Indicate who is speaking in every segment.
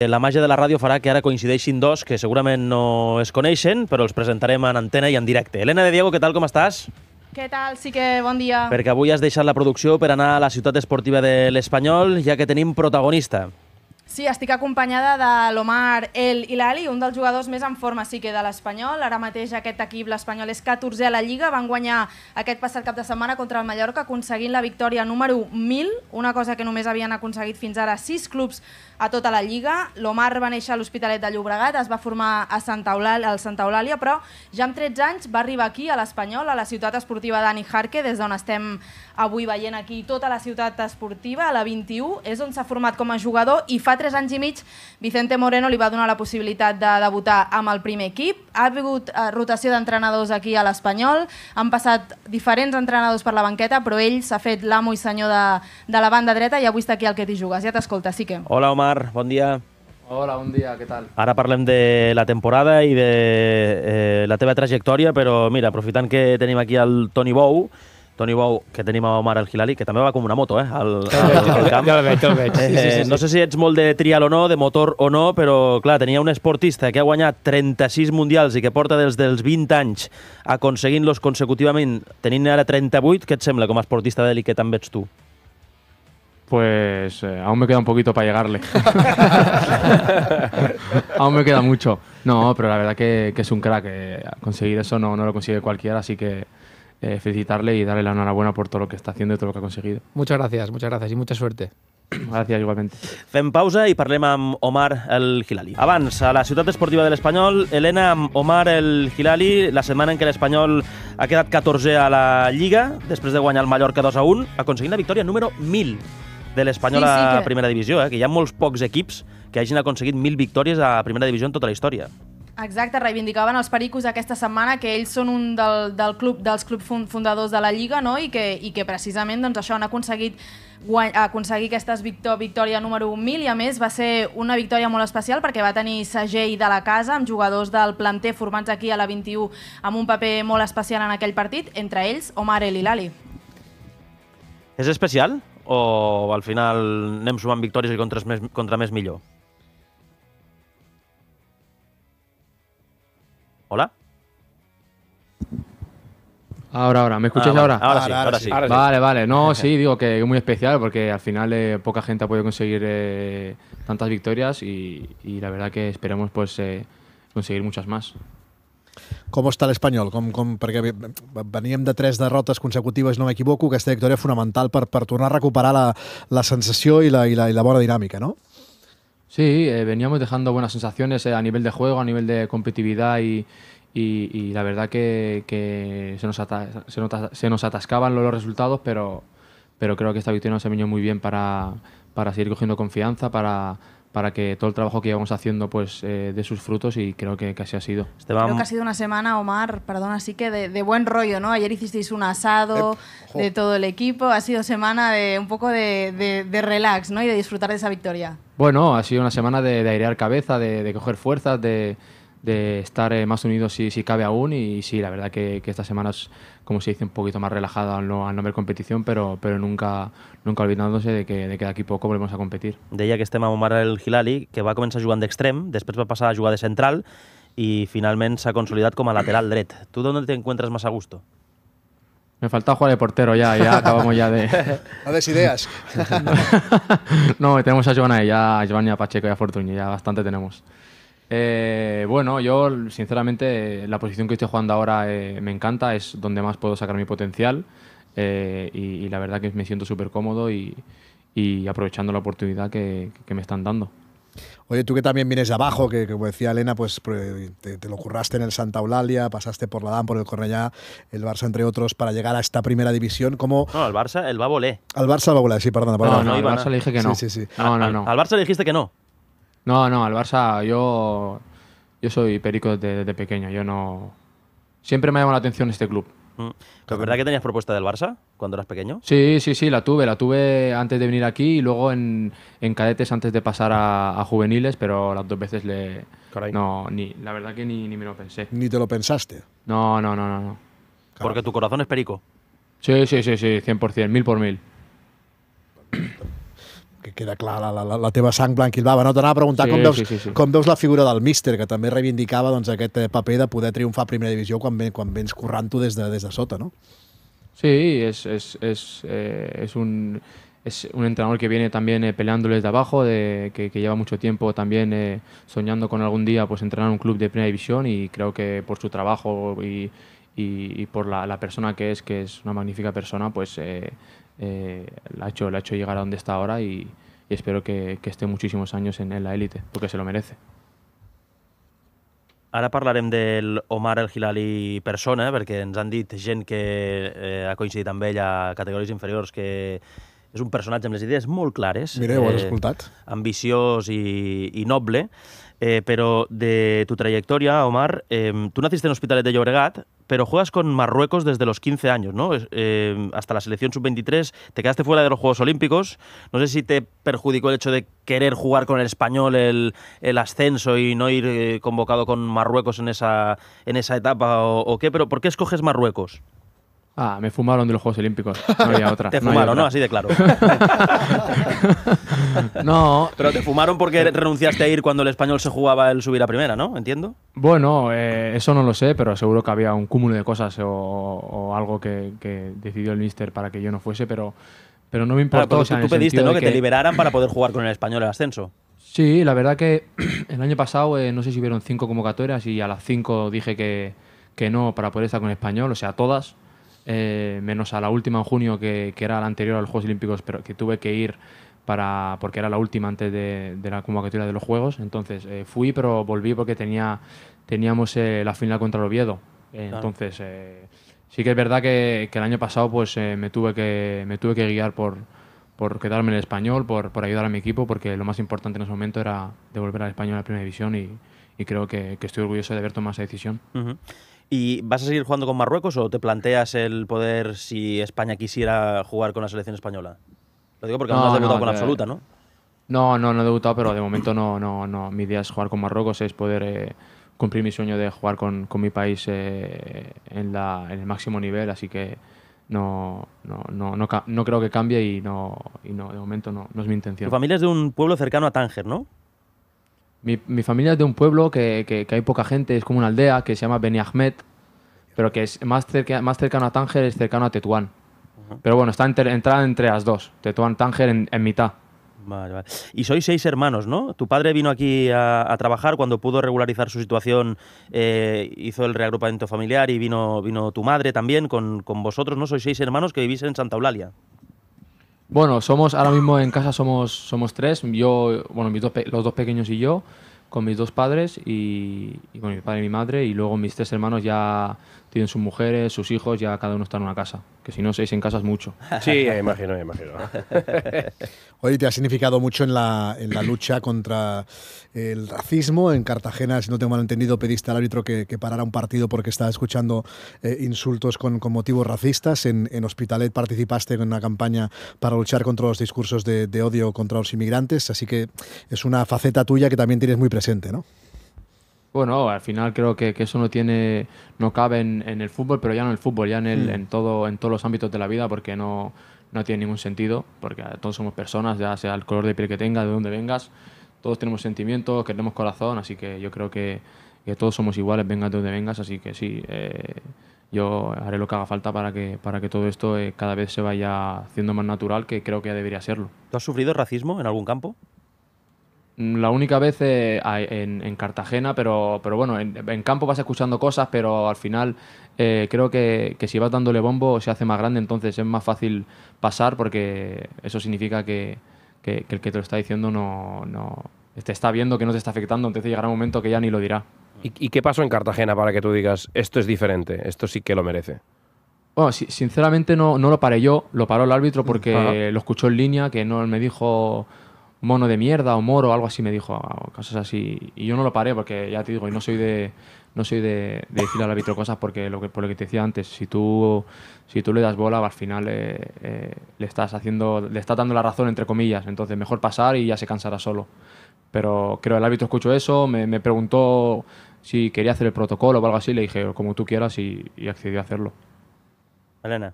Speaker 1: Eh, la màgia de la ràdio farà que ara coincideixin dos que segurament no es coneixen, però els presentarem en antena i en directe. Elena de Diego, què tal, com estàs?
Speaker 2: Què tal? Sí que bon dia.
Speaker 1: Perquè avui has deixat la producció per anar a la ciutat esportiva de l'Espanyol, ja que tenim protagonista.
Speaker 2: Sí, estic acompanyada de l'Omar El l'Ali, un dels jugadors més en forma sí que de l'Espanyol. Ara mateix aquest equip, l'Espanyol, és 14 a la Lliga. Van guanyar aquest passat cap de setmana contra el Mallorca, aconseguint la victòria número 1000, una cosa que només havien aconseguit fins ara sis clubs a tota la Lliga. L'Omar va néixer a l'Hospitalet de Llobregat, es va formar a Santa Eulàlia, al Santa Eulàlia, però ja amb 13 anys va arribar aquí, a l'Espanyol, a la ciutat esportiva d'Ani Harque, des d'on estem avui veient aquí tota la ciutat esportiva, a la 21, és on s'ha format com a jugador i fa 3 anys i mig Vicente Moreno li va donar la possibilitat de debutar amb el primer equip. Ha vingut eh, rotació d'entrenadors aquí a l'Espanyol, han passat diferents entrenadors per la banqueta, però ell s'ha fet l'amo i senyor de, de la banda dreta i avui està aquí el que t'hi jugues. Ja t'escolta, sí que.
Speaker 1: Hola, Omar. Marc, bon dia.
Speaker 3: Hola, bon dia, què tal?
Speaker 1: Ara parlem de la temporada i de eh, la teva trajectòria, però mira, aprofitant que tenim aquí el Toni Bou, Toni Bou, que tenim a Omar al Hilali, que també va com una moto, eh, al, al, al camp. Ja el veig, ja el veig. Sí, sí, eh, sí, sí. No sé si ets molt de trial o no, de motor o no, però clar, tenia un esportista que ha guanyat 36 mundials i que porta des dels 20 anys aconseguint-los consecutivament, tenint ara 38, què et sembla com a esportista d'eli que també ets tu?
Speaker 3: Pues eh, aún me queda un poquito para llegarle. aún me queda mucho. No, pero la verdad que, es un crack. Eh, conseguir eso no, no lo consigue cualquiera, así que eh, felicitarle y darle la enhorabuena por todo lo que está haciendo y todo lo que ha conseguido. Muchas gracias, muchas gracias y mucha suerte. Gracias igualmente. En pausa y parlem Omar
Speaker 1: El Hilali. Avanza a la Ciudad esportiva del Español, Elena, Omar El Hilali, la semana en que el español ha quedado 14 a la Liga después de ganar el Mallorca 2 a 1, conseguido la victoria número 1000 de l'Espanyol sí, sí, a que... Primera Divisió, eh? que hi ha molts pocs equips que hagin aconseguit mil victòries a Primera Divisió en tota la història.
Speaker 2: Exacte, reivindicaven els pericos aquesta setmana que ells són un del, del club, dels clubs fundadors de la Lliga no? I, que, i que precisament doncs, això han aconseguit guany, aconseguir aquesta victò, victòria número 1000 i a més va ser una victòria molt especial perquè va tenir segell de la casa amb jugadors del planter formats aquí a la 21 amb un paper molt especial en aquell partit, entre ells Omar El Hilali.
Speaker 1: És especial o al final anem sumant victorias y contra més, contra més Hola?
Speaker 3: Ahora, ahora, ¿me ah, escuchas ahora? Ahora, sí, ahora, sí. Vale, vale, no, sí, digo que es muy especial porque al final eh, poca gente ha podido conseguir eh, tantas victorias y, la verdad que esperemos pues eh, conseguir muchas más.
Speaker 4: ¿Cómo está el español? Porque perquè de tres derrotas consecutivas, no m'equivoco, aquesta victòria fonamental per, fundamental para a recuperar la, sensación y la buena dinámica, no? Sí,
Speaker 3: eh, veníamos dejando buenas sensaciones eh, a nivel de juego, a nivel de competitividad y, la verdad que, se, nos atascaban los, resultados, pero, pero creo que esta victoria nos ha venido muy bien para, para seguir cogiendo confianza, para para que todo el trabajo que íbamos haciendo pues eh, dé sus frutos y creo que, casi ha sido. Creo que ha sido
Speaker 2: una semana, Omar, perdón, así que de, buen rollo, ¿no? Ayer hicisteis un asado de todo el equipo, ha sido semana de un poco de, de, relax, ¿no? Y de disfrutar de esa victoria.
Speaker 3: Bueno, ha sido una semana de, airear cabeza, de, coger fuerzas, de de estar eh, más unidos si, si, cabe aún y sí, la verdad que, que, estas semanas, como se dice, un poquito más relajada al no, al competición, pero, pero nunca, nunca olvidándose de que, de que d'aquí poco volvemos a competir.
Speaker 1: De ella que estem amb Omar El Gilali que va a jugando de extrem después va a pasar a jugar de central y finalmente se ha consolidado a lateral dret. ¿Tú dónde te encuentras más a gusto?
Speaker 3: Me falta jugar de portero ya, ya acabamos ya de... No des ideas. no, tenemos a Joan ya a Giovanni, a Pacheco y a Fortuny, ya bastante tenemos. Eh, bueno, yo sinceramente la posición que estoy jugando ahora eh, me encanta, es donde más puedo sacar mi potencial eh, y, la verdad que me siento súper cómodo y, aprovechando la oportunidad que, me están dando. Oye, tú que
Speaker 4: también vienes de abajo, que, como decía Elena, pues te, lo curraste en el Santa Eulalia, pasaste por la DAM, por el Cornellá, el Barça, entre otros, para llegar a esta primera división. ¿Cómo... No, al Barça, el Babolé. Al Barça, el Babolé, sí, perdón. No, al Barça dije que no.
Speaker 3: No, al Barça le dijiste que no. No, no, al Barça yo, yo soy perico desde, pequeño. Yo no. Siempre me ha llamado la atención este club. Mm. ¿Es verdad
Speaker 1: que tenías propuesta del Barça cuando eras pequeño?
Speaker 3: Sí, sí, sí, la tuve. La tuve antes de venir aquí y luego en, cadetes antes de pasar a, juveniles, pero las dos veces le. Caray. No, ni, la verdad que ni, me lo pensé. ¿Ni te lo pensaste? No, no, no, no. no. Porque tu corazón es perico. Sí, sí, sí, sí, 100%, mil por mil.
Speaker 4: queda clara la, la, la teva sang blanc va No? a preguntar sí, com, la figura del míster, que también reivindicaba doncs, aquest eh, paper de poder triomfar a primera División quan, quan vens desde ho des, de, sota, no?
Speaker 3: Sí, es, es, eh, un, es un entrenador que viene también eh, peleándoles de abajo, de, que, lleva mucho tiempo también soñando con algún día pues entrenar un club de primera división y creo que por su trabajo y, y, por la, la, persona que es, que es una magnífica persona, pues eh, la, ha hecho, la ha hecho llegar a donde está ahora y, y espero que, que, esté muchísimos años en, en la élite, porque se lo merece.
Speaker 1: Ara parlarem del Omar El Hilali persona, perquè ens han dit gent que eh, ha coincidit amb ell a categories inferiors que és un personatge amb les idees molt clares. Mireu, eh, has escoltat. Ambiciós i, i noble. Eh, pero de tu trayectoria, Omar, em, tú naciste en Hospitalet de Llobregat, pero juegas con Marruecos desde los 15 años, ¿no? Em, hasta la selección sub-23, te quedaste fuera de los Juegos Olímpicos. No sé si te perjudicó el hecho de querer jugar con el español el, ascenso y no ir eh, convocado con Marruecos en esa, etapa o, qué, pero
Speaker 3: ¿por qué escoges Marruecos? Ah, me fumaron de los Juegos Olímpicos. No había otra. te fumaron, ¿no? Así de claro. no. Pero te fumaron
Speaker 1: porque renunciaste a ir cuando el español se jugaba el subir a primera, ¿no? Entiendo.
Speaker 3: Bueno, eh, eso no lo sé, pero seguro que había un cúmulo de cosas o, algo que, decidió el míster para que yo no fuese, pero pero no me importó. Pero tú, pediste ¿no? que, te liberaran para
Speaker 1: poder jugar con el español el ascenso.
Speaker 3: Sí, la verdad que el año pasado eh, no sé si hubieron cinco convocatorias y a las cinco dije que, que, no para poder estar con el español, o sea, todas. Eh, menos a la última en junio, que, era la anterior a los Juegos Olímpicos, pero que tuve que ir para, porque era la última antes de, la convocatoria de los Juegos. Entonces eh, fui, pero volví porque tenía, teníamos eh, la final contra el Oviedo. Entonces sí que es verdad que, el año pasado pues me, tuve que, me tuve que guiar por, por quedarme en el español, por, por, ayudar a mi equipo, porque lo más importante en ese momento era devolver al español a la primera división y, creo que, estoy orgulloso de haber tomado esa decisión. ¿Y vas a
Speaker 1: seguir jugando con Marruecos o te planteas el poder si España quisiera jugar con la selección española? Lo digo porque no, has debutado con absoluta, ¿no?
Speaker 3: No, no, no he debutado, pero de momento no, no, no. Mi idea es jugar con Marruecos, es poder eh, cumplir mi sueño de jugar con, mi país eh, en, el máximo nivel, así que no, no, no, creo que cambie y no, y no de momento no, no es mi intención. Tu familia es de un pueblo cercano a Tánger, ¿no? Mi, familia es de un pueblo que, hay poca gente, es como una aldea que se llama Beni Ahmed, pero que es más, más cercano a Tánger, es cercano a Tetuán. Pero bueno, está entrada entre las dos, Tetuán, Tánger en, mitad. Vale, vale. Y sois seis hermanos, ¿no? Tu padre vino aquí
Speaker 1: a, trabajar cuando pudo regularizar su situación, eh, hizo el reagrupamiento familiar y vino, vino tu madre también con, con, vosotros, ¿no? Sois seis hermanos que vivís en Santa Eulalia.
Speaker 3: Bueno, somos ahora mismo en casa somos, somos tres, yo, bueno, mis dos, los dos pequeños y yo, con mis dos padres y, y, con mi padre y mi madre, y luego mis tres hermanos ya tienen sus mujeres, sus hijos, ya cada uno está en una casa. Que si no, seis en casa es mucho. Sí, imagino, me imagino.
Speaker 4: Oye, te ha significado mucho en la, lucha contra el racismo. En Cartagena, si no tengo mal entendido, pediste al árbitro que, parara un partido porque estaba escuchando eh, insultos con, motivos racistas. En, Hospitalet participaste en una campaña para luchar contra los discursos de odio contra los inmigrantes. Así que es una faceta tuya que también tienes muy presente, ¿no?
Speaker 3: Bueno, al final creo que, eso no tiene, no cabe en, el fútbol, pero ya no en el fútbol, ya en, el, mm. en todo, en todos los ámbitos de la vida, porque no, no tiene ningún sentido, porque todos somos personas, ya sea el color de piel que tengas, de dónde vengas, todos tenemos sentimientos, queremos tenemos corazón, así que yo creo que, todos somos iguales, vengas de donde vengas, así que sí, eh, yo haré lo que haga falta para que, para que todo esto eh, cada vez se vaya haciendo más natural, que creo que debería serlo. ¿Tú has sufrido racismo en algún campo? La única vez eh, en, Cartagena, pero, pero bueno, en, campo vas escuchando cosas, pero al final eh, creo que, si vas dándole bombo se hace más grande, entonces es más fácil pasar porque eso significa que, que, el que te lo está diciendo no, no te está viendo que no te está afectando, entonces llegará un momento que ya ni lo dirá. ¿Y, qué pasó en Cartagena para que tú digas, esto es diferente, esto sí que lo merece? Bueno, sinceramente no, no lo paré yo, lo paró el árbitro porque lo escuchó en línea, que no me dijo mono de mierda o moro, o algo así me dijo, ah, cosas así. Y yo no lo paré porque ya te digo, y no soy de no soy de, de decirle al árbitro cosas porque lo que por lo que te decía antes, si tú si tú le das bola, al final eh, eh le estás haciendo le estás dando la razón entre comillas, entonces mejor pasar y ya se cansará solo. Pero creo el árbitro escuchó eso, me, preguntó si quería hacer el protocolo o algo así, le dije como tú quieras y, y accedió a hacerlo. Elena.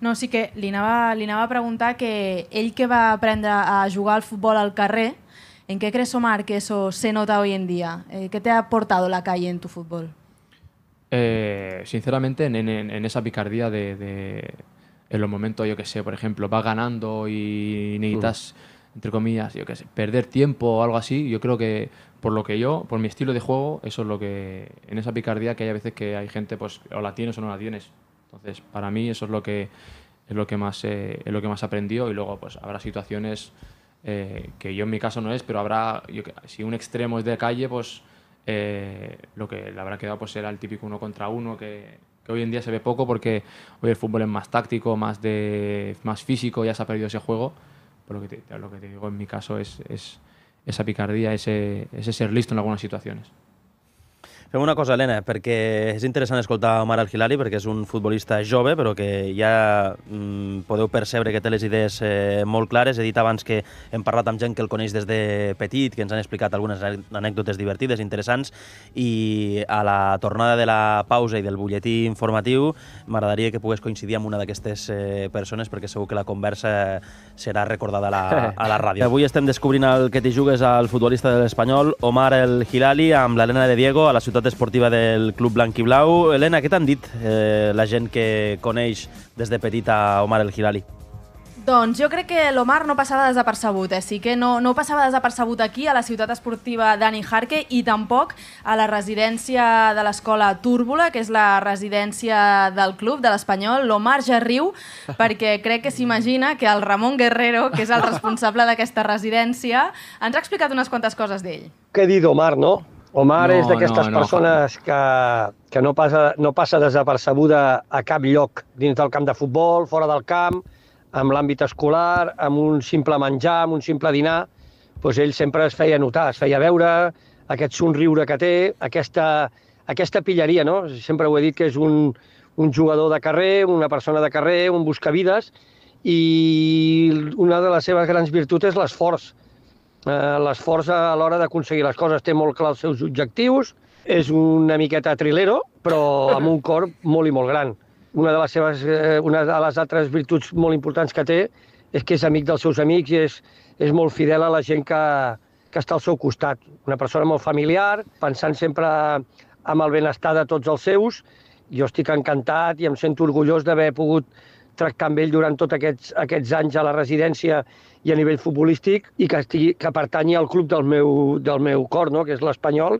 Speaker 2: No, sí que Lina va a preguntar que el que va a aprender a jugar al fútbol al carrer, ¿en qué crees, Omar, que eso se nota hoy en día? Eh, ¿Qué te ha aportado la calle en tu fútbol?
Speaker 3: Eh, sinceramente, en, esa picardía de, En los momentos, yo que sé, por ejemplo, vas ganando y necesitas, mm. entre comillas, yo que sé, perder tiempo o algo así, yo creo que por lo que yo, por mi estilo de juego, eso es lo que... En esa picardía que hay a veces que hay gente, pues, o la tienes o no la tienes. Entonces, para mí eso es lo que es lo que más eh, lo que más aprendió y luego pues habrá situaciones eh, que yo en mi caso no es, pero habrá si un extremo es de calle, pues eh, lo que le habrá quedado pues será el típico uno contra uno que, hoy en día se ve poco porque hoy el fútbol es más táctico, más de más físico, ya se ha perdido ese juego. por lo que te, lo que digo en mi caso es, esa picardía, ese ser listo en algunas situaciones.
Speaker 1: Fem una cosa, Helena, perquè és interessant escoltar Omar Al-Hilali, perquè és un futbolista jove, però que ja mm, podeu percebre que té les idees eh, molt clares. He dit abans que hem parlat amb gent que el coneix des de petit, que ens han explicat algunes anècdotes divertides, interessants, i a la tornada de la pausa i del butlletí informatiu m'agradaria que pogués coincidir amb una d'aquestes eh, persones, perquè segur que la conversa serà recordada a la, a la ràdio. Avui estem descobrint el que t'hi jugues al futbolista de l'Espanyol, Omar El-Hilali, amb l'Helena de Diego, a la ciutat ciutat esportiva del Club Blanc i Blau. Helena, què t'han dit eh, la gent que coneix des de petita Omar El Hilali?
Speaker 2: Doncs jo crec que l'Omar no passava desapercebut, eh? sí que no, no passava desapercebut aquí, a la ciutat esportiva Dani Harke, i tampoc a la residència de l'escola Túrbola, que és la residència del club de l'Espanyol. L'Omar ja riu perquè crec que s'imagina que el Ramon Guerrero, que és el responsable d'aquesta residència, ens ha explicat unes quantes coses d'ell.
Speaker 5: Què dit Omar, no? Omar no, és d'aquestes no, no, persones que, que no, passa, no passa desapercebuda a cap lloc dins del camp de futbol, fora del camp, amb l'àmbit escolar, amb un simple menjar, amb un simple dinar, doncs ell sempre es feia notar, es feia veure aquest somriure que té, aquesta, aquesta pilleria, no? Sempre ho he dit que és un, un jugador de carrer, una persona de carrer, un buscavides, i una de les seves grans virtuts és l'esforç. Eh, l'esforç a l'hora d'aconseguir les coses, té molt clar els seus objectius, és una miqueta trilero, però amb un cor molt i molt gran. Una de les, seves, eh, una de les altres virtuts molt importants que té és que és amic dels seus amics i és, és molt fidel a la gent que, que està al seu costat. Una persona molt familiar, pensant sempre amb el benestar de tots els seus. Jo estic encantat i em sento orgullós d'haver pogut tractar amb ell durant tots aquests, aquests anys a la residència i a nivell futbolístic i que, estigui, que pertanyi al club del meu, del meu cor, no? que és l'Espanyol,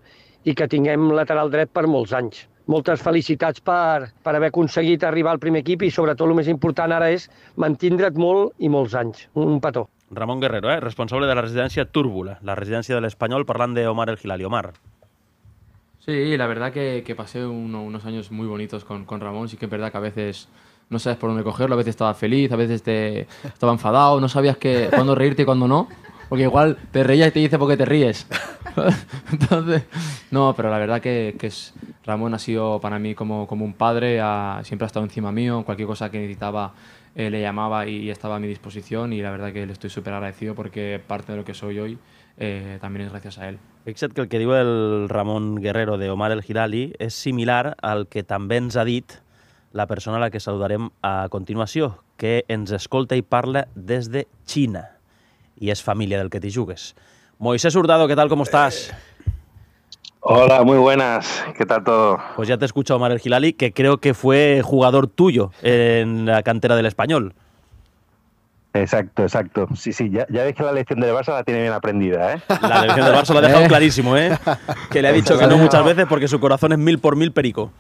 Speaker 5: i que tinguem lateral dret per molts anys. Moltes felicitats per, per haver aconseguit arribar al primer equip i sobretot el més important ara és mantindre't molt i molts anys. Un petó.
Speaker 1: Ramon Guerrero, eh? responsable de la residència Túrbula, la residència de l'Espanyol,
Speaker 3: parlant de Omar El Gilali. Omar. Sí, la verdad que, que pasé uno, unos años muy bonitos con, con Ramón. Sí que es verdad que a veces no sabes por dónde cogerlo, a veces estaba feliz, a veces te estaba enfadado, no sabías que, cuándo reírte y cuándo no, porque igual te reías y te dice porque te ríes. Entonces, no, pero la verdad que, que es, Ramón ha sido para mí como, como un padre, siempre ha estado encima mío, cualquier cosa que necesitaba eh, le llamaba y, estaba a mi disposición y la verdad que le estoy súper agradecido porque parte de lo que soy hoy eh, también es gracias a él.
Speaker 1: Fixa't que el que diu el ramón Guerrero de Omar El Girali es similar al que también ens ha la persona a la que saludaré a continuación, que en escolta y parla desde China. Y es familia del que te jugues. Moisés Hurtado, ¿qué tal? ¿Cómo
Speaker 6: estás? hola, muy buenas. ¿Qué tal todo?
Speaker 1: Pues ya te he escuchado, El Gilali, que creo que fue jugador tuyo en la cantera del Español.
Speaker 6: Exacto, exacto. Sí, sí, ya, ya ves que la lección del Barça la tiene bien aprendida, ¿eh? La lección del Barça la ha dejado ¿Eh? clarísimo,
Speaker 3: ¿eh?
Speaker 1: Que le ha dicho que no muchas
Speaker 6: veces porque su corazón es mil por mil perico.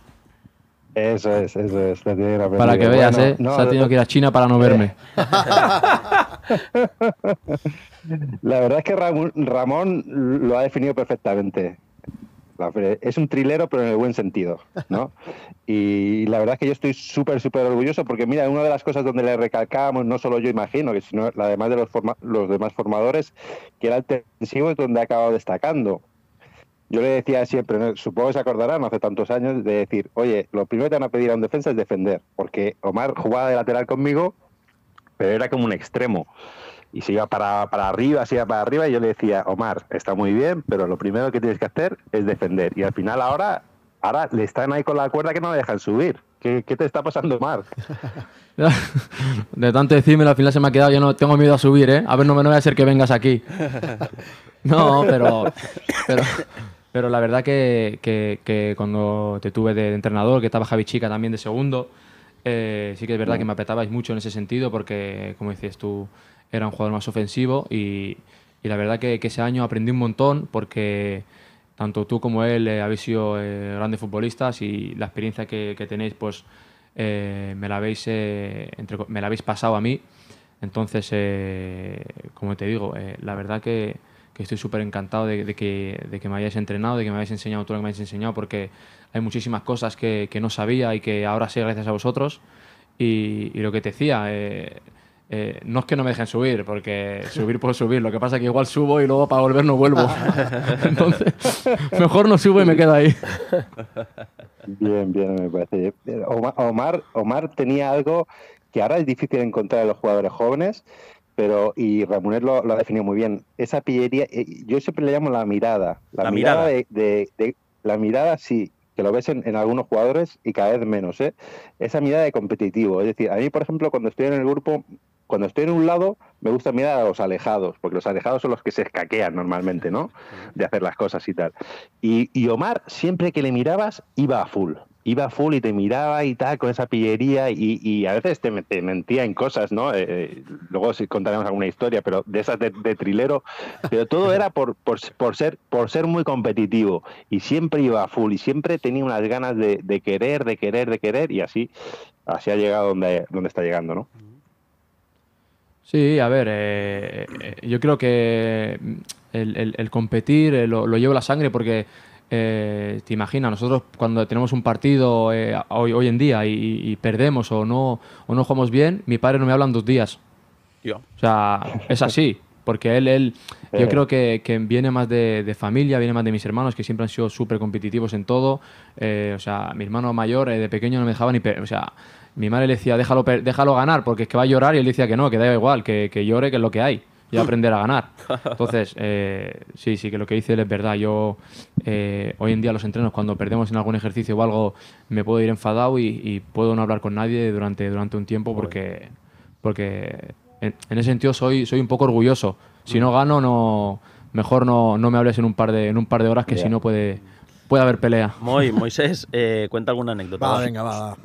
Speaker 6: Eso es, eso es, Para que veas, ¿eh? Se ha tenido que
Speaker 3: ir a China para no verme.
Speaker 6: la verdad es que Ramón, lo ha definido perfectamente. Es un trilero, pero en el buen sentido, ¿no? Y la verdad es que yo estoy súper, súper orgulloso porque, mira, una de las cosas donde le recalcábamos, no solo yo imagino, sino además de los, demás formadores, que era el tensivo es donde ha acabado destacando. Yo le decía siempre, supongo que se acordarán hace tantos años, de decir, oye, lo primero que te van a pedir a un defensa es defender, porque Omar jugaba de lateral conmigo, pero era como un extremo. Y se iba para, arriba, se iba para arriba, y yo le decía, Omar, está muy bien, pero lo primero que tienes que hacer es defender. Y al final ahora, ahora le están ahí con la cuerda que no le dejan subir. ¿Qué, te está pasando, Omar?
Speaker 3: De tanto decirme, al final se me ha quedado. Yo no tengo miedo a subir, ¿eh? A ver, no me no voy a hacer que vengas aquí.
Speaker 6: No, pero,
Speaker 3: pero la verdad que, cuando te tuve de, entrenador, que estaba Javi Chica también de segundo, eh, sí que es verdad que me apetabais mucho en ese sentido porque, como dices tú, era un jugador más ofensivo y, la verdad que, ese año aprendí un montón porque tanto tú como él eh, habéis sido eh, grandes futbolistas y la experiencia que, tenéis pues me, la habéis, me la habéis pasado a mí. Entonces, como te digo, la verdad que estoy súper encantado de, que, de, que, me hayáis entrenado, de que me hayáis enseñado todo lo que me hayáis enseñado, porque hay muchísimas cosas que, que no sabía y que ahora sé gracias a vosotros. Y, lo que te decía, eh, eh, no es que no me dejen subir, porque subir puedo subir. Lo que pasa es que igual subo y luego para volver no vuelvo. Entonces, mejor no subo y me quedo ahí.
Speaker 6: Bien, bien, me parece. Omar, Omar tenía algo que ahora es difícil encontrar en los jugadores jóvenes, pero y Ramonet lo, ha definido muy bien. Esa pillería, eh, yo siempre le llamo la mirada. La, mirada, De, la mirada sí, que lo ves en, algunos jugadores y cada vez menos, ¿eh? Esa mirada de competitivo. Es decir, a mí, por ejemplo, cuando estoy en el grupo, cuando estoy en un lado, me gusta mirar a los alejados, porque los alejados son los que se escaquean normalmente, ¿no? De hacer las cosas y tal. Y, y Omar, siempre que le mirabas, iba a full iba full y te miraba y tal, con esa pillería, y, a veces te, mentía en cosas, ¿no? Eh, eh, luego si contaremos alguna historia, pero de esas de, trilero, pero todo era por, por, ser, por ser muy competitivo, y siempre iba full, y siempre tenía unas ganas de, querer, de querer, de querer, y así, así ha llegado donde, donde está llegando, ¿no?
Speaker 3: Sí, a ver, eh, yo creo que el, competir lo, lo llevo la sangre porque eh, te imaginas, nosotros cuando tenemos un partido eh, hoy, hoy, en día y, perdemos o no, no jugamos bien, mi padre no me habla dos días. Yo. O sea, es así. Porque él, él yo eh. creo que, viene más de, familia, viene más de mis hermanos, que siempre han sido súper competitivos en todo. o sea, mi hermano mayor de pequeño no me dejaba ni... O sea, mi madre le decía, déjalo, déjalo ganar, porque es que va a llorar, y él decía que no, que da igual, que llore, que es lo que hay y aprender a ganar. Entonces, eh, sí, sí, que lo que dice él es verdad. Yo eh, hoy en día los entrenos, cuando perdemos en algún ejercicio o algo, me puedo ir enfadado y, puedo no hablar con nadie durante, durante un tiempo porque, porque en, ese sentido soy, soy un poco orgulloso. Si no gano, no mejor no, me hables en un par de, en un par de horas que si no puede, puede haber pelea. Moisés,
Speaker 1: eh, cuenta alguna anécdota. Va, venga,
Speaker 6: va.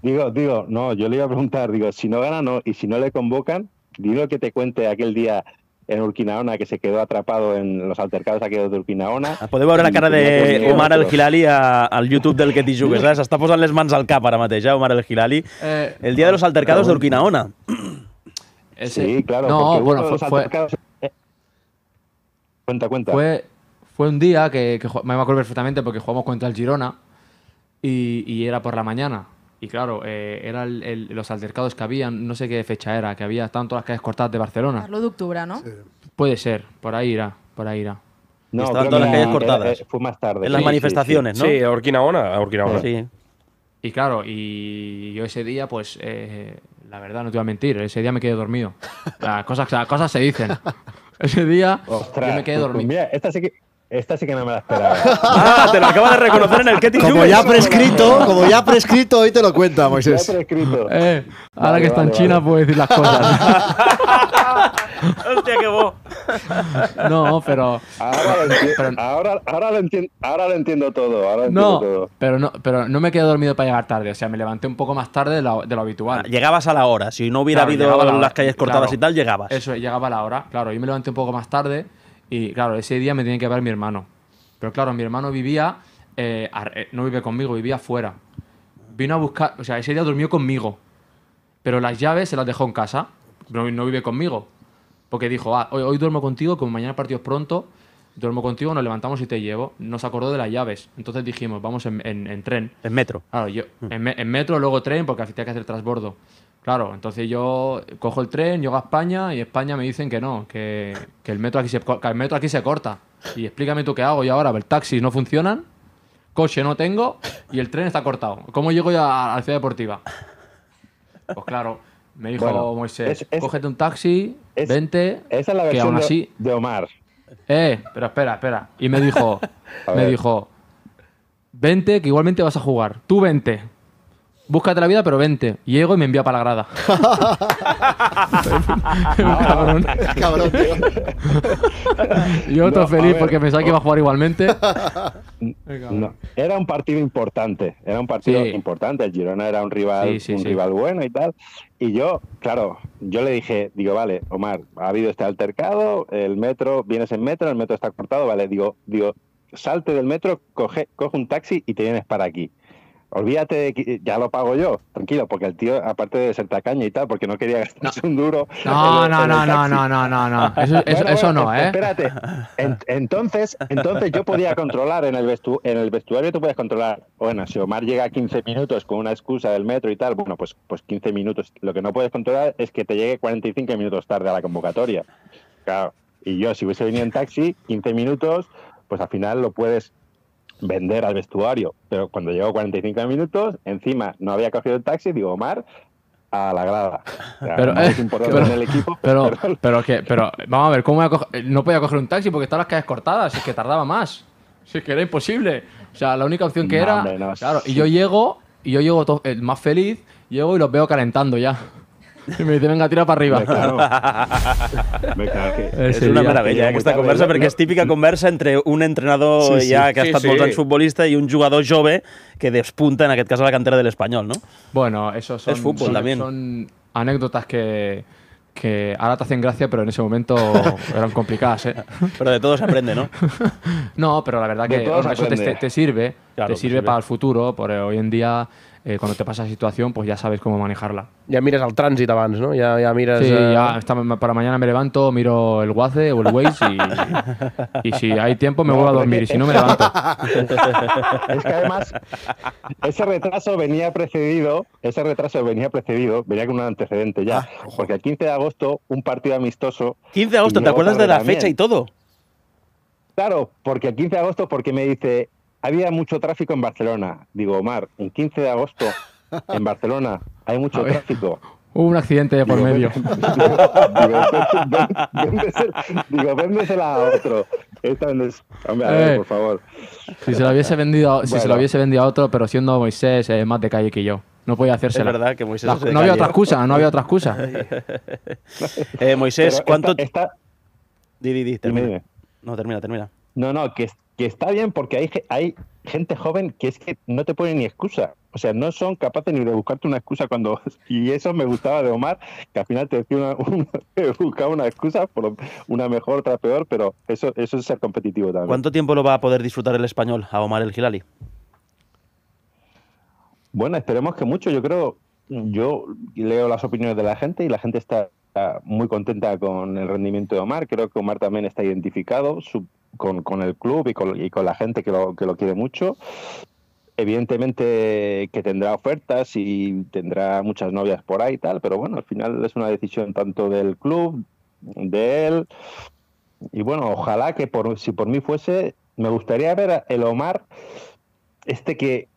Speaker 6: Digo, digo, no, yo le iba a preguntar, digo, si no gana, no, y si no le convocan, Digo que te cuente aquel día en Urquinaona que se quedó atrapado en los altercados aquellos de Urquinaona. Ah, Podemos ver la cara de Omar El Hilali
Speaker 1: al YouTube del que t'hi jugues, Se les al cap para eh, Omar eh, El Hilali. El día de los altercados de Urquinaona.
Speaker 6: Sí, claro. No, bueno,
Speaker 3: Cuenta, cuenta. Fue, un día que, que, me acuerdo perfectamente porque jugamos contra el Girona y era por la mañana. Y claro, eh, eran los altercados que había, no sé qué fecha era, que había todas las calles cortadas de Barcelona.
Speaker 2: lo de Octubre, ¿no?
Speaker 3: Puede ser, por ahí irá, por ahí irá. estaban todas las calles cortadas. Eh, fue más tarde. En las manifestaciones, ¿no? Sí, a
Speaker 6: Orquinaona, a Orquinaona. Sí.
Speaker 3: Y claro, y yo ese día, pues, eh, la verdad, no te voy a mentir, ese día me quedé dormido. Las cosas, las cosas se dicen. Ese día yo me quedé pues, pues dormido. mira,
Speaker 6: esta sí que, esta sí que no me la esperaba. Ah, te lo acabas de reconocer
Speaker 3: en el Ketty Como ya prescrito,
Speaker 4: como ya prescrito, hoy te lo cuenta, Moisés. Ya prescrito. Eh, ahora que está en China puedo decir las
Speaker 3: cosas.
Speaker 1: Hostia, qué vos.
Speaker 3: No, pero. Ahora lo,
Speaker 6: entiendo, ahora, lo entiendo, todo. no,
Speaker 3: Pero no, pero no me quedé dormido para llegar tarde. O sea, me levanté un poco más tarde de lo, habitual. llegabas a la hora. Si no hubiera habido las calles cortadas y tal, llegabas. Eso, llegaba a la hora. Claro, yo me levanté un poco más tarde. Y claro, ese día me tenía que ver mi hermano. Pero claro, mi hermano vivía, eh, eh, no vive conmigo, vivía afuera. Vino a buscar, o sea, ese día durmió conmigo. Pero las llaves se las dejó en casa. Pero no vive conmigo. Porque dijo, ah, hoy, duermo contigo, como mañana partidos pronto, duermo contigo, nos levantamos y te llevo. No se acordó de las llaves. Entonces dijimos, vamos en, tren. En metro. Claro, yo, mm. en, metro, luego tren, porque así tenía que hacer transbordo. Claro, entonces yo cojo el tren, llego a España y España me dicen que no, que, el, metro aquí se, metro aquí se corta. Y explícame tú qué hago y ahora, el taxi no funcionan, coche no tengo y el tren está cortado. ¿Cómo llego yo a, la ciudad deportiva? Pues claro, me dijo Moisés, cógete un taxi, vente, esa es la versión aún así... De, de Omar. Eh, pero espera, espera. Y me dijo,
Speaker 6: me dijo,
Speaker 3: vente que igualmente vas a jugar, tú vente búscate la vida, pero vente. Llego y me envía para la grada.
Speaker 6: Ah, cabrón.
Speaker 3: Yo feliz porque pensaba que iba a jugar igualmente.
Speaker 6: era un partido importante, era un partido importante. El Girona era un rival, rival bueno y tal. Y yo, claro, yo le dije, digo, vale, Omar, ha habido este altercado, el metro, vienes en metro, el metro está cortado, vale, digo, digo, salte del metro, coge, coge un taxi y te vienes para aquí olvídate que ya lo pago yo, tranquilo, porque el tío, aparte de ser tacaña y tal, porque no quería gastarse un duro. No, no, no, no, no, no, no, no, eso, eso, no, ¿eh? Espérate. entonces, entonces yo podía controlar en el, vestu en el vestuario, tú puedes controlar. Bueno, si Omar llega a 15 minutos con una excusa del metro y tal, bueno, pues, pues 15 minutos. Lo que no puedes controlar es que te llegue 45 minutos tarde a la convocatoria. Claro. Y yo, si hubiese venido en taxi, 15 minutos, pues al final lo puedes vender al vestuario. Pero cuando llegó 45 minutos, encima no había cogido el taxi, digo, Omar, a la grada.
Speaker 5: pero, es eh,
Speaker 6: pero, el equipo.
Speaker 3: Pero, vamos a ver, ¿cómo eh, no podía coger un taxi porque estaban las calles cortadas, es que tardaba más. Si es que era imposible. O sea, la única opción que era. claro, y yo llego, y yo llego el eh, más feliz, llego y los veo calentando ya. Y me dicen, venga, tira para
Speaker 6: arriba. Claro. Es una maravilla ¿eh? esta conversa, porque es
Speaker 1: típica conversa entre un entrenador ya que ha estado sí, futbolista y un jugador joven que despunta, en
Speaker 3: aquel caso, la cantera del español. no? Bueno, eso son, es fútbol, también. son anécdotas que, ahora te hacen gracia, pero en ese momento eran complicadas. ¿eh? Pero de todo se aprende, ¿no? no, pero la verdad que eso te, sirve, te sirve, para el futuro, Por hoy en día eh, cuando te pasa la situación, pues ya sabes cómo manejarla. Ya miras al tránsito ¿no? Ya, ya miras... Sí, eh, ya para mañana me levanto, miro el guace o el Waze
Speaker 6: y, y, si hay tiempo me voy vuelvo a dormir y si no me levanto. es que además ese retraso venía precedido, ese retraso venía precedido, venía con un antecedente ya, ah, porque el 15 de agosto un partido amistoso... 15 de agosto, ¿te acuerdas de la fecha y todo? Claro, porque el 15 de agosto, porque me dice, había mucho tráfico en Barcelona. Digo, Omar, en 15 de agosto en Barcelona hay mucho tráfico.
Speaker 3: Hubo un accidente por medio.
Speaker 6: Digo, véndesela a otro. Esta Hombre, a ver, eh. por favor.
Speaker 3: Si se lo hubiese vendido, a, si se vendido a otro, pero siendo Moisés eh, más de calle que yo. No podía hacerse. Es verdad que Moisés. no había otra excusa, no había otra excusa.
Speaker 1: Eh, Moisés, ¿cuánto? está?
Speaker 6: esta... No, termina, termina. No, no, que, que está bien porque hay, hay gente joven que es que no te pone ni excusa. O sea, no son capaces ni de buscarte una excusa cuando... Y eso me gustaba de Omar, que al final te decía una, buscaba una excusa, por una mejor, otra peor, pero eso, eso es ser competitivo también. ¿Cuánto
Speaker 1: tiempo lo va a poder disfrutar el español a Omar El Gilali?
Speaker 6: Bueno, esperemos que mucho. Yo creo, yo leo las opiniones de la gente y la gente está muy contenta con el rendimiento de Omar. Creo que Omar también está identificado con, el club y con, la gente que lo, que lo quiere mucho evidentemente que tendrá ofertas y tendrá muchas novias por ahí y tal, pero bueno, al final es una decisión tanto del club, de él, y bueno, ojalá que por, si por mí fuese, me gustaría ver el Omar, este que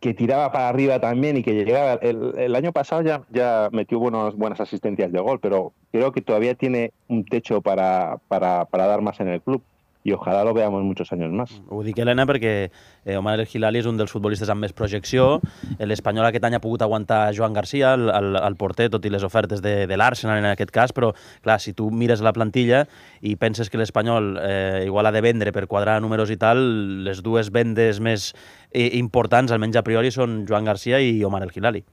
Speaker 6: que tiraba para arriba también y que llegaba. El, el año pasado ya, ya metió buenos, buenas asistencias de gol, pero creo que todavía tiene un techo para, para dar más en el club. i ojalà lo veamos muchos años más.
Speaker 1: Mm, ho dic, Helena, perquè eh, Omar El Gilali és un dels futbolistes amb més projecció. L'Espanyol aquest any ha pogut aguantar Joan Garcia, el, el, el porter, tot i les ofertes de, de l'Arsenal en aquest cas, però clar, si tu mires la plantilla i penses que l'Espanyol eh, igual ha de vendre per quadrar números i tal, les dues vendes més eh, importants, almenys a priori, són Joan Garcia i Omar El Gilali.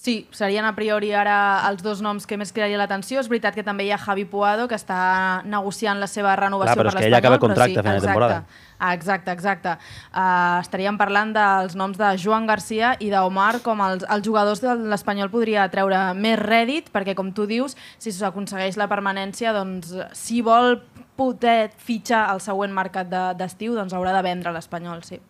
Speaker 2: Sí, serien a priori ara els dos noms que més cridaria l'atenció. És veritat que també hi ha Javi Puado, que està negociant la seva renovació Clar, però és que ella acaba contracte sí, a final de temporada. Exacte, exacte. Uh, estaríem parlant dels noms de Joan Garcia i d'Omar com els, els jugadors de l'Espanyol podria treure més rèdit, perquè com tu dius, si s'aconsegueix la permanència, doncs si vol poder fitxar el següent mercat d'estiu, de, doncs haurà de vendre l'Espanyol, sí.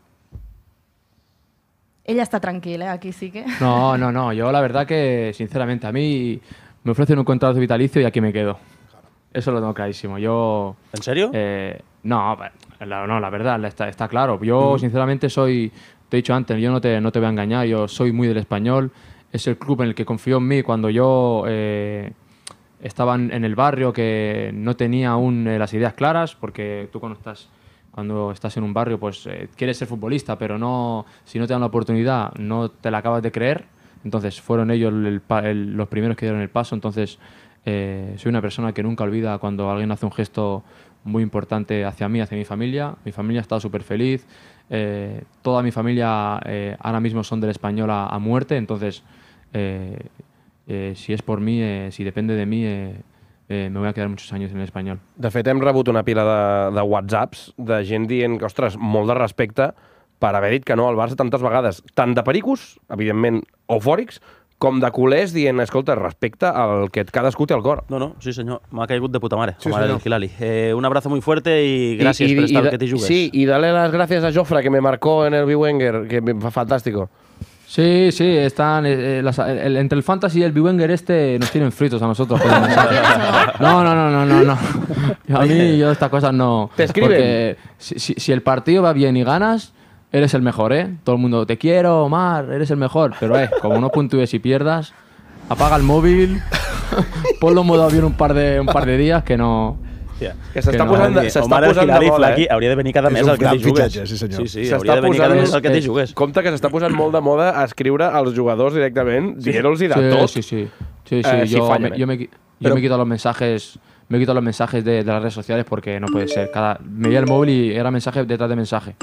Speaker 2: Ella está tranquila, aquí sí que. No,
Speaker 3: no, no. Yo la verdad que, sinceramente, a mí me ofrecen un contrato vitalicio y aquí me quedo. Eso lo tengo clarísimo. Yo. ¿En serio? Eh, no, la, no, la verdad, está, claro. Yo, mm. sinceramente, soy. Te he dicho antes, yo no te, no te voy a engañar, yo soy muy del español. Es el club en el que confió en mí cuando yo eh, estaba en, el barrio, que no tenía aún eh, las ideas claras, porque tú cuando estás cuando estás en un barrio, pues eh, quieres ser futbolista, pero no, si no te dan la oportunidad, no te la acabas de creer. Entonces fueron ellos los primeros que dieron el paso. Entonces eh, soy una persona que nunca olvida cuando alguien hace un gesto muy importante hacia mí, hacia mi familia. Mi familia ha estado súper feliz. Eh, toda mi familia ahora mismo son del español española a muerte. Entonces, si es por mí, si depende de mí, eh, me voy a quedar muchos años en el español.
Speaker 1: De fet, hem rebut una pila de, de whatsapps de gent dient que, ostres, molt de respecte per haver dit que no al Barça tantes vegades, tant de pericos, evidentment eufòrics, com de culers dient, escolta, respecte al que cadascú té al cor. No, no, sí senyor, m'ha caigut de puta mare, sí, com ara el Hilali. Eh, un abrazo muy fuerte y gracias I, gràcies per estar que te jugues. Sí, i dale las gracias a Jofra, que me marcó en el Biwenger, que me, fantástico.
Speaker 3: Sí, sí, están eh, eh, eh, entre el fantasy y el Biwenger este nos tienen fritos a nosotros. no no, no, no, no, A mí yo estas cosas no. Te escribe. si, el partido va bien y ganas, eres el mejor, ¿eh? Todo el mundo te quiero, Omar, eres el mejor. Pero eh, como no puntúes y pierdas, apaga el móvil, ponlo en modo avión un par de un par de días que no. Hòstia. Que s'està no, posant, s'està posant de moda, eh? hauria de venir cada mes el que
Speaker 1: t'hi jugues. Fitxatge, sí, senyor. Sí, sí, hauria de venir cada mes el que t'hi eh, jugues. Compte que s'està posant molt de moda a escriure als jugadors directament, sí. dient-los-hi de sí, tot. Sí, sí, sí. sí, sí eh, yo, me, jo me, yo me
Speaker 3: quito los mensajes me he quitado los mensajes de, de, las redes sociales porque no puede ser. Cada, me veía el móvil y era mensaje detrás de mensaje.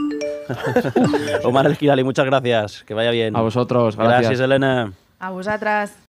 Speaker 3: Omar El Girali, muchas gracias. Que vaya bien. A vosotros. Gracias, gracias Elena. A vosotras.